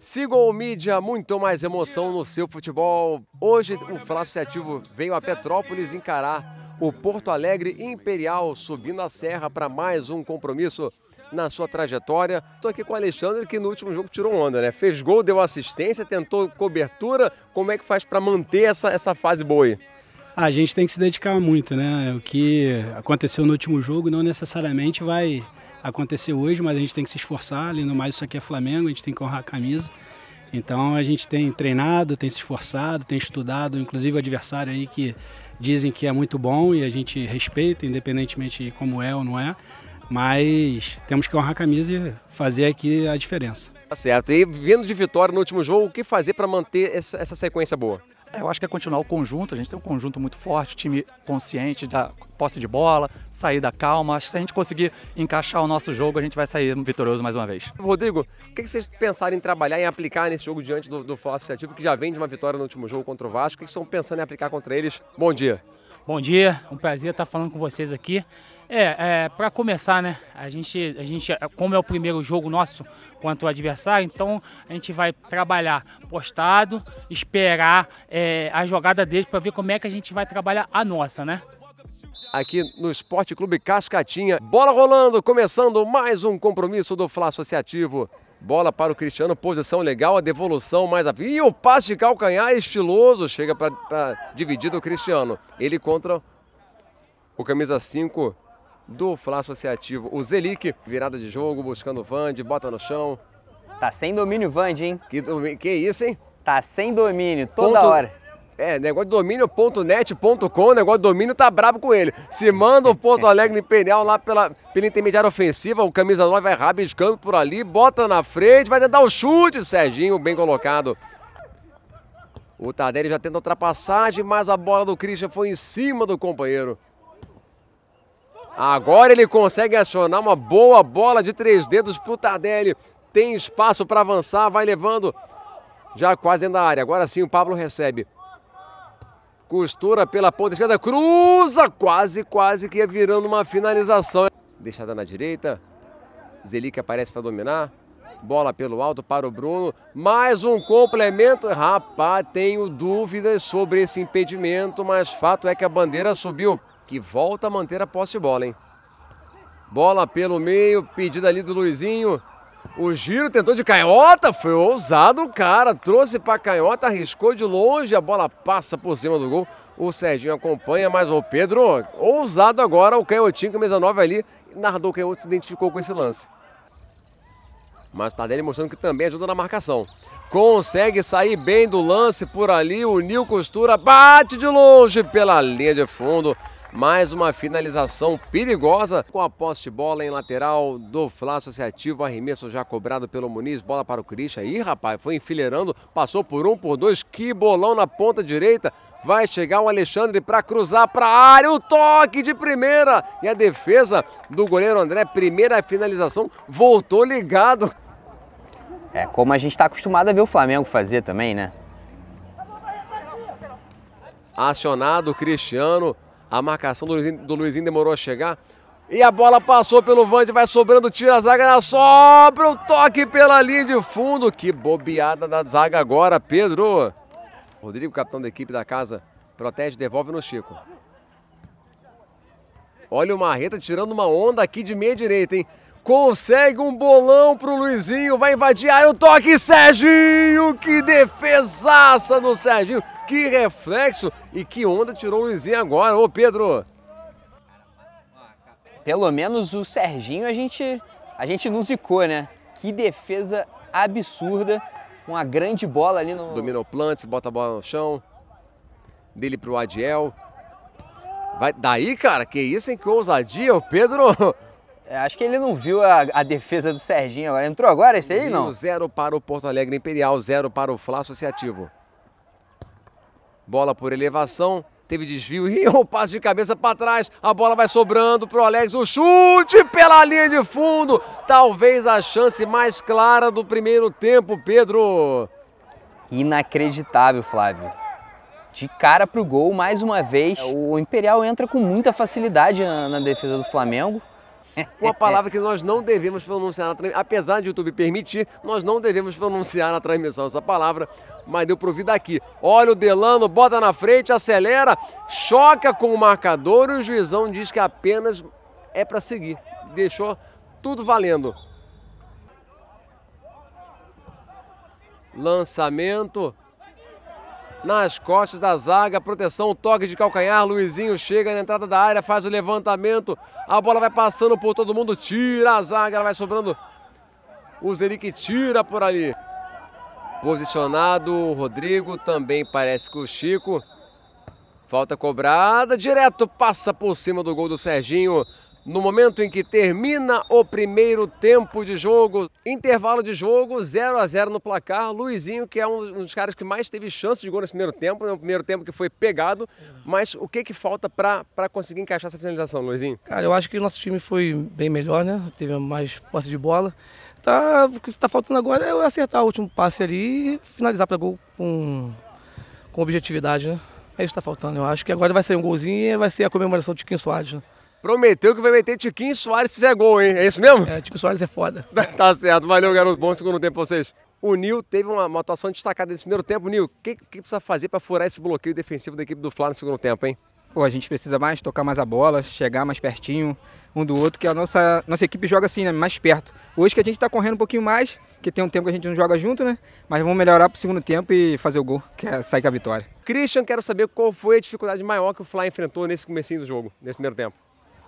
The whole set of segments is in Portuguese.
Siga o mídia, muito mais emoção no seu futebol. Hoje o Flávio Cetivo veio a Petrópolis encarar o Porto Alegre Imperial, subindo a serra para mais um compromisso na sua trajetória. Estou aqui com o Alexandre, que no último jogo tirou onda, né? Fez gol, deu assistência, tentou cobertura. Como é que faz para manter essa, essa fase boa aí? A gente tem que se dedicar muito, né? O que aconteceu no último jogo não necessariamente vai acontecer hoje, mas a gente tem que se esforçar. Além do mais, isso aqui é Flamengo, a gente tem que honrar a camisa. Então a gente tem treinado, tem se esforçado, tem estudado, inclusive o adversário aí que dizem que é muito bom e a gente respeita, independentemente de como é ou não é. Mas temos que honrar a camisa e fazer aqui a diferença. Tá certo. E vindo de vitória no último jogo, o que fazer para manter essa, essa sequência boa? É, eu acho que é continuar o conjunto, a gente tem um conjunto muito forte, time consciente da posse de bola, sair da calma. Acho que se a gente conseguir encaixar o nosso jogo, a gente vai sair vitorioso mais uma vez. Rodrigo, o que vocês pensaram em trabalhar, e aplicar nesse jogo diante do, do Associativo, que já vem de uma vitória no último jogo contra o Vasco? O que vocês estão pensando em aplicar contra eles? Bom dia. Bom dia, um prazer estar falando com vocês aqui. É, é para começar, né? A gente, a gente, como é o primeiro jogo nosso contra o adversário, então a gente vai trabalhar postado, esperar é, a jogada deles para ver como é que a gente vai trabalhar a nossa, né? aqui no Esporte Clube Cascatinha. Bola rolando, começando mais um compromisso do Fla Associativo. Bola para o Cristiano, posição legal, a devolução mais a... E o passe de calcanhar é estiloso, chega para dividir do Cristiano. Ele contra o camisa 5 do Fla Associativo. O Zelic, virada de jogo, buscando o Vande, bota no chão. Tá sem domínio o Vande, hein? Que, que isso, hein? Tá sem domínio, toda Ponto... hora. É, negócio de domínio.net.com, negócio de domínio tá brabo com ele. Se manda o ponto Alegre penal lá pela, pela intermediária ofensiva, o camisa 9 vai rabiscando por ali, bota na frente, vai tentar o chute, Serginho, bem colocado. O Tardelli já tenta ultrapassagem, mas a bola do Christian foi em cima do companheiro. Agora ele consegue acionar uma boa bola de três dedos pro Tardelli. Tem espaço para avançar, vai levando já quase dentro da área. Agora sim o Pablo recebe. Costura pela ponta esquerda, cruza, quase, quase que ia virando uma finalização. Deixada na direita, Zelic aparece para dominar. Bola pelo alto para o Bruno. Mais um complemento. Rapaz, tenho dúvidas sobre esse impedimento, mas fato é que a bandeira subiu. Que volta a manter a posse de bola, hein? Bola pelo meio, pedida ali do Luizinho. O giro tentou de canhota, foi ousado o cara, trouxe para canhota, arriscou de longe, a bola passa por cima do gol. O Serginho acompanha, mas o Pedro, ousado agora, o canhotinho, camisa 9 ali, Nardou Canhoto se identificou com esse lance. Mas Tardelli tá mostrando que também ajuda na marcação. Consegue sair bem do lance por ali, o Nil costura, bate de longe pela linha de fundo. Mais uma finalização perigosa com a poste bola em lateral do Fla Associativo. Arremesso já cobrado pelo Muniz. Bola para o Christian. Ih, rapaz, foi enfileirando. Passou por um, por dois. Que bolão na ponta direita. Vai chegar o Alexandre para cruzar para a área. O toque de primeira. E a defesa do goleiro André. Primeira finalização. Voltou ligado. É como a gente está acostumado a ver o Flamengo fazer também, né? Acionado o Cristiano a marcação do Luizinho, do Luizinho demorou a chegar. E a bola passou pelo Vande, vai sobrando, tira a zaga, sobra o toque pela linha de fundo. Que bobeada da zaga agora, Pedro. Rodrigo, capitão da equipe da casa, protege, devolve no Chico. Olha o Marreta tirando uma onda aqui de meia direita, hein? consegue um bolão pro Luizinho, vai invadir a área, o toque, Serginho, que defesaça do Serginho, que reflexo e que onda tirou o Luizinho agora, ô Pedro. Pelo menos o Serginho a gente, a gente não zicou, né? Que defesa absurda, uma grande bola ali no... Domina o Plantes, bota a bola no chão, dele pro Adiel. Vai, daí, cara, que isso, hein? Que ousadia, o Pedro... É, acho que ele não viu a, a, defesa do Serginho agora. Entrou agora esse aí, não? Zero para o Porto Alegre Imperial, zero para o Fla Associativo. Bola por elevação, teve desvio e um passe de cabeça para trás. A bola vai sobrando para o Alex. O chute pela linha de fundo. Talvez a chance mais clara do primeiro tempo, Pedro. Inacreditável, Flávio. De cara para o gol, mais uma vez. É, o Imperial entra com muita facilidade na, na defesa do Flamengo uma palavra que nós não devemos pronunciar na transmissão. Apesar de o YouTube permitir, nós não devemos pronunciar na transmissão essa palavra, mas deu para ouvir daqui. Olha o Delano, bota na frente, acelera, choca com o marcador e o juizão diz que apenas é para seguir. Deixou tudo valendo. Lançamento nas costas da zaga, proteção, toque de calcanhar, Luizinho chega na entrada da área, faz o levantamento, a bola vai passando por todo mundo, tira a zaga, ela vai sobrando, o Zeric tira por ali. Posicionado o Rodrigo, também parece com o Chico. Falta cobrada, direto, passa por cima do gol do Serginho no momento em que termina o primeiro tempo de jogo, intervalo de jogo 0 a 0 no placar. Luizinho, que é um dos caras que mais teve chance de gol nesse primeiro tempo, no né? primeiro tempo que foi pegado. Mas o que, que falta para conseguir encaixar essa finalização, Luizinho? Cara, eu acho que o nosso time foi bem melhor, né? Teve mais posse de bola. Tá, o que está faltando agora é eu acertar o último passe ali e finalizar para gol com, com objetividade, né? É isso que está faltando. Eu acho que agora vai sair um golzinho e vai ser a comemoração de Kim Soares, né? Prometeu que vai meter Tiquinho Soares se fizer gol, hein? É isso mesmo? É, Tiquinho Soares é foda. tá certo, valeu, garoto. Bom segundo tempo pra vocês. O Nil teve uma, uma, atuação destacada nesse primeiro tempo. Nil, o que, que, precisa fazer para furar esse bloqueio defensivo da equipe do Flá no segundo tempo, hein? Pô, a gente precisa mais tocar mais a bola, chegar mais pertinho um do outro, que a nossa, nossa equipe joga assim, né? Mais perto. Hoje que a gente tá correndo um pouquinho mais, que tem um tempo que a gente não joga junto, né? Mas vamos melhorar pro segundo tempo e fazer o gol, que é sair com a vitória. Christian, quero saber qual foi a dificuldade maior que o Fly enfrentou nesse comecinho do jogo, nesse primeiro tempo.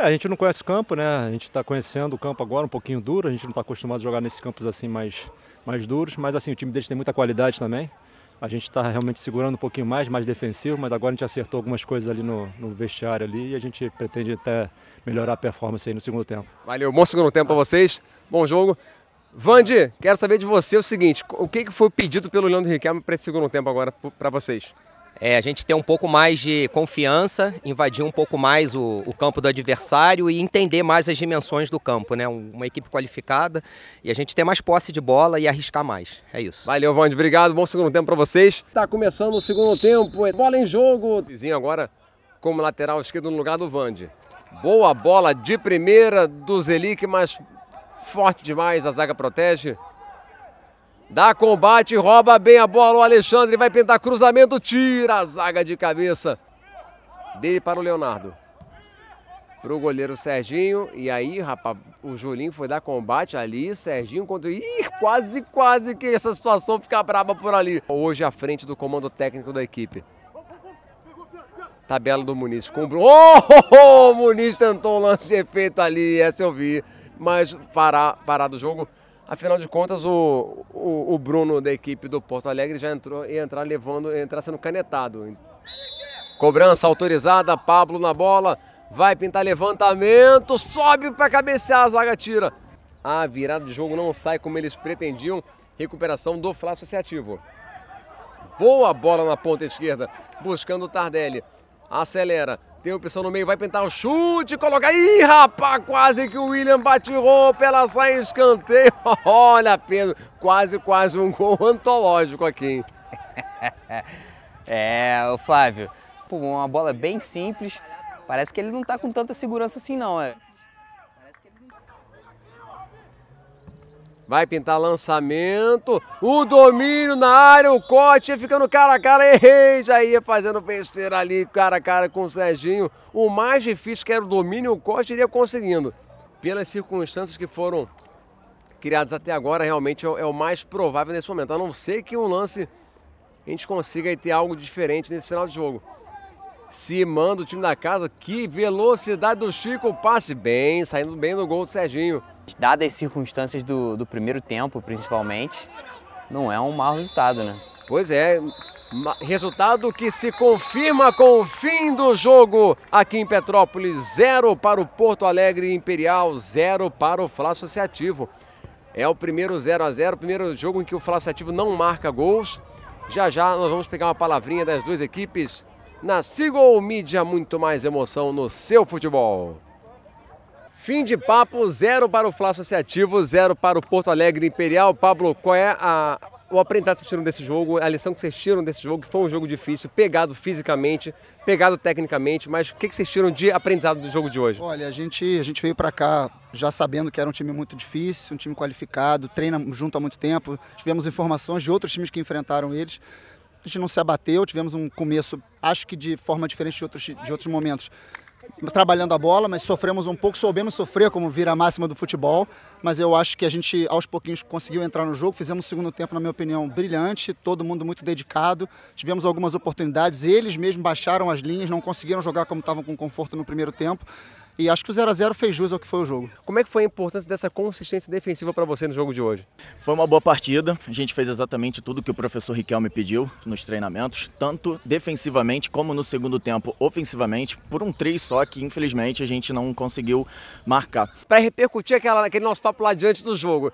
É, a gente não conhece o campo, né? A gente está conhecendo o campo agora um pouquinho duro, a gente não está acostumado a jogar nesses campos assim mais, mais duros, mas assim, o time deles tem muita qualidade também. A gente está realmente segurando um pouquinho mais, mais defensivo, mas agora a gente acertou algumas coisas ali no, no vestiário ali e a gente pretende até melhorar a performance aí no segundo tempo. Valeu, bom segundo tempo para vocês, bom jogo. Vandi, quero saber de você o seguinte: o que foi pedido pelo Leandro Riquelme para esse segundo tempo agora para vocês? é, a gente ter um pouco mais de confiança, invadir um pouco mais o, o, campo do adversário e entender mais as dimensões do campo, né? Uma equipe qualificada e a gente ter mais posse de bola e arriscar mais. É isso. Valeu, Vande. Obrigado. Bom segundo tempo para vocês. Tá começando o segundo tempo. É bola em jogo. Vizinho agora como lateral esquerdo no lugar do Vande. Boa bola de primeira do Zelic, mas forte demais. A zaga protege. Dá combate, rouba bem a bola. O Alexandre vai pintar cruzamento, tira a zaga de cabeça. Dele para o Leonardo. para o goleiro Serginho. E aí, rapaz, o Julinho foi dar combate ali. Serginho contra. Ih, quase, quase que essa situação fica braba por ali. Hoje à frente do comando técnico da equipe. Tabela do Muniz com Oh, oh, Muniz tentou um lance de efeito ali, essa eu vi. Mas parar, parar do jogo. Afinal de contas, o, o, o Bruno da equipe do Porto Alegre já entrou e entrar levando, entrar sendo canetado. Cobrança autorizada, Pablo na bola, vai pintar levantamento, sobe para cabecear, a zaga tira. A virada de jogo não sai como eles pretendiam. Recuperação do Flá Associativo. Boa bola na ponta esquerda, buscando o Tardelli. Acelera, tem o um pessoal no meio, vai pintar o um chute, coloca. Ih, rapaz, quase que o William bate roupa, ela sai escanteio. Olha, a pena quase, quase um gol antológico aqui, hein? é, o Flávio, uma bola bem simples. Parece que ele não tá com tanta segurança assim, não. É. Vai pintar lançamento. O domínio na área, o corte, ficando cara a cara. Errei, já ia fazendo besteira ali, cara a cara com o Serginho. O mais difícil que era o domínio, o corte, iria conseguindo. Pelas circunstâncias que foram criadas até agora, realmente é, é o mais provável nesse momento. A não ser que um lance a gente consiga ter algo diferente nesse final de jogo. Se manda o time da casa, que velocidade do Chico, passe bem, saindo bem no gol do Serginho dadas as circunstâncias do, do primeiro tempo, principalmente, não é um mau resultado, né? Pois é, resultado que se confirma com o fim do jogo aqui em Petrópolis, zero para o Porto Alegre Imperial, zero para o Fla Associativo. É o primeiro 0 a 0 primeiro jogo em que o Fla Associativo não marca gols. Já já nós vamos pegar uma palavrinha das duas equipes na Seagull Mídia, muito mais emoção no seu futebol. Fim de papo, zero para o Fla Associativo, zero para o Porto Alegre Imperial. Pablo, qual é a, o aprendizado que vocês tiram desse jogo, a lição que vocês tiram desse jogo, que foi um jogo difícil, pegado fisicamente, pegado tecnicamente, mas o que vocês tiram de aprendizado do jogo de hoje? Olha, a gente, a gente veio para cá já sabendo que era um time muito difícil, um time qualificado, treina junto há muito tempo, tivemos informações de outros times que enfrentaram eles. A gente não se abateu, tivemos um começo, acho que de forma diferente de outros, de outros momentos trabalhando a bola, mas sofremos um pouco, soubemos sofrer, como vira a máxima do futebol. Mas eu acho que a gente, aos pouquinhos, conseguiu entrar no jogo. Fizemos um segundo tempo, na minha opinião, brilhante, todo mundo muito dedicado. Tivemos algumas oportunidades, eles mesmos baixaram as linhas, não conseguiram jogar como estavam com conforto no primeiro tempo. E acho que o 0 a 0 fez jus ao que foi o jogo. Como é que foi a importância dessa consistência defensiva para você no jogo de hoje? Foi uma boa partida. A gente fez exatamente tudo que o professor Riquelme pediu nos treinamentos, tanto defensivamente como no segundo tempo ofensivamente, por um 3 só que infelizmente a gente não conseguiu marcar. Para repercutir aquela, aquele nosso papo lá diante do jogo,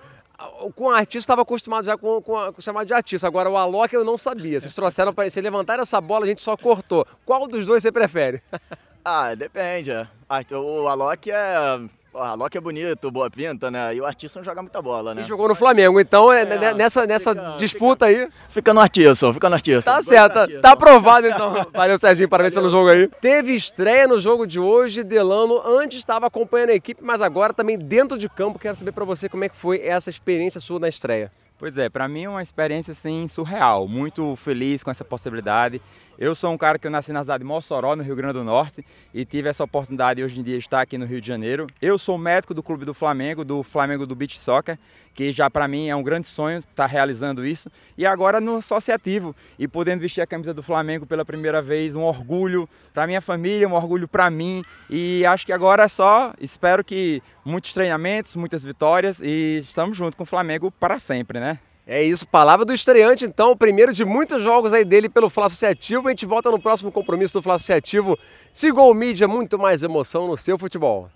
com o artista estava acostumado já com, com, com chamado de artista. Agora o Alok eu não sabia. Vocês trouxeram para se levantar essa bola, a gente só cortou. Qual dos dois você prefere? Ah, depende. Ah, então o Alok é. O Alok é bonito, boa pinta, né? E o Artisson joga muita bola, né? E jogou no Flamengo, então é, né, né, é nessa, nessa fica, disputa fica, aí. Fica no Artisson, fica no Artisson. Tá certo, tá aprovado então. Valeu, Serginho, parabéns Valeu. pelo jogo aí. Teve estreia no jogo de hoje, Delano antes estava acompanhando a equipe, mas agora também dentro de campo. Quero saber para você como é que foi essa experiência sua na estreia. Pois é, para mim é uma experiência assim surreal, muito feliz com essa possibilidade eu sou um cara que eu nasci na cidade de Mossoró, no Rio Grande do Norte, e tive essa oportunidade hoje em dia de estar aqui no Rio de Janeiro. Eu sou médico do Clube do Flamengo, do Flamengo do Beach Soccer, que já para mim é um grande sonho estar tá realizando isso. E agora no associativo e podendo vestir a camisa do Flamengo pela primeira vez, um orgulho para minha família, um orgulho para mim. E acho que agora é só, espero que muitos treinamentos, muitas vitórias e estamos junto com o Flamengo para sempre, né? É isso, palavra do estreante, então, o primeiro de muitos jogos aí dele pelo Fla Associativo. A gente volta no próximo compromisso do Fla Associativo. Siga o mídia, muito mais emoção no seu futebol.